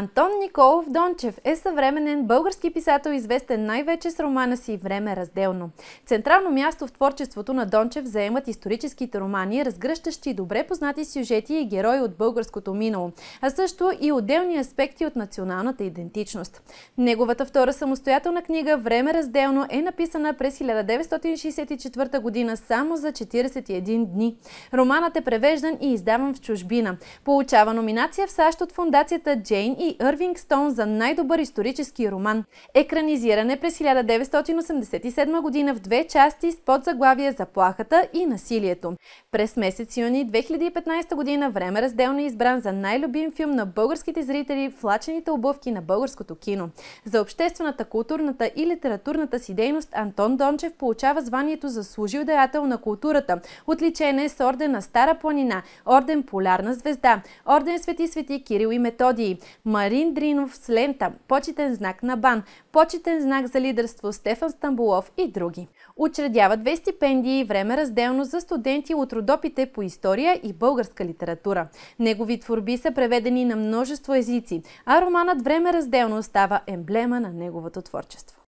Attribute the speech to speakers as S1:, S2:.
S1: Антон Николов Дончев е съвременен български писател, известен най-вече с романа си «Време разделно». Централно място в творчеството на Дончев заемат историческите романи, разгръщащи добре познати сюжети и герои от българското минало, а също и отделни аспекти от националната идентичност. Неговата втора самостоятелна книга «Време разделно» е написана през 1964 година само за 41 дни. Романът е превеждан и издаван в чужбина. Получава номинация в САЩ от фундацията Джейн и и Ирвинг Стоун за най-добър исторически роман. Екранизиране през 1987 година в две части с подзаглавие Заплахата и насилието. През месец юни 2015 година време разделно е избран за най-любим филм на българските зрители в лачените обувки на българското кино. За обществената, културната и литературната си дейност Антон Дончев получава званието служил деятел на културата. Отличен е с орден на Стара планина, орден Полярна звезда, орден Свети Свети Кирил и Методии. Марин Дринов с лента, почетен знак на БАН, почетен знак за лидерство Стефан Стамбулов и други. Учредява две стипендии време разделно за студенти от родопите по история и българска литература. Негови творби са преведени на множество езици, а романът време разделно става емблема на неговото творчество.